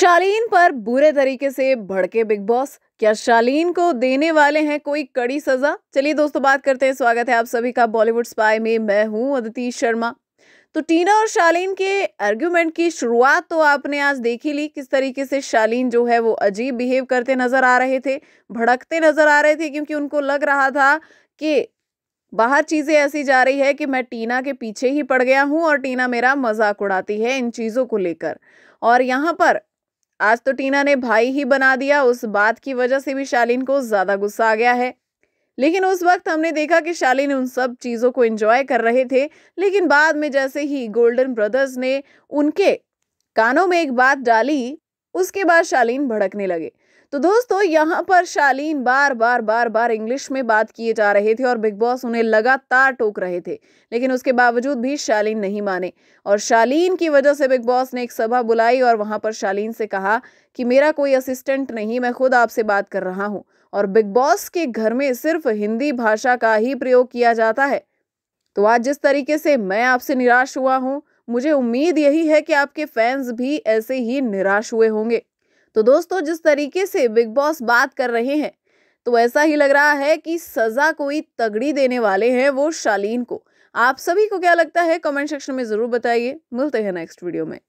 शालीन पर बुरे तरीके से भड़के बिग बॉस क्या शालीन को देने वाले हैं कोई कड़ी सजा चलिए दोस्तों बात करते हैं स्वागत है आप सभी का बॉलीवुड स्पाई में मैं हूं अदिति शर्मा तो टीना और शालीन के आर्ग्यूमेंट की शुरुआत तो आपने आज देख ही ली किस तरीके से शालीन जो है वो अजीब बिहेव करते नजर आ रहे थे भड़कते नजर आ रहे थे क्योंकि उनको लग रहा था कि बाहर चीज़ें ऐसी जा रही है कि मैं टीना के पीछे ही पड़ गया हूँ और टीना मेरा मजाक उड़ाती है इन चीज़ों को लेकर और यहाँ पर आज तो टीना ने भाई ही बना दिया उस बात की वजह से भी शालीन को ज़्यादा गुस्सा आ गया है लेकिन उस वक्त हमने देखा कि शालीन उन सब चीज़ों को एंजॉय कर रहे थे लेकिन बाद में जैसे ही गोल्डन ब्रदर्स ने उनके कानों में एक बात डाली उसके बाद शालीन भड़कने लगे तो दोस्तों यहाँ पर शालीन बार बार बार बार इंग्लिश में बात किए जा रहे थे और बिग बॉस उन्हें लगातार टोक रहे थे लेकिन उसके बावजूद भी शालीन नहीं माने और शालीन की वजह से बिग बॉस ने एक सभा बुलाई और वहाँ पर शालीन से कहा कि मेरा कोई असिस्टेंट नहीं मैं खुद आपसे बात कर रहा हूँ और बिग बॉस के घर में सिर्फ हिंदी भाषा का ही प्रयोग किया जाता है तो आज जिस तरीके से मैं आपसे निराश हुआ हूँ मुझे उम्मीद यही है कि आपके फैंस भी ऐसे ही निराश हुए होंगे तो दोस्तों जिस तरीके से बिग बॉस बात कर रहे हैं तो ऐसा ही लग रहा है कि सज़ा कोई तगड़ी देने वाले हैं वो शालीन को आप सभी को क्या लगता है कमेंट सेक्शन में ज़रूर बताइए मिलते हैं नेक्स्ट वीडियो में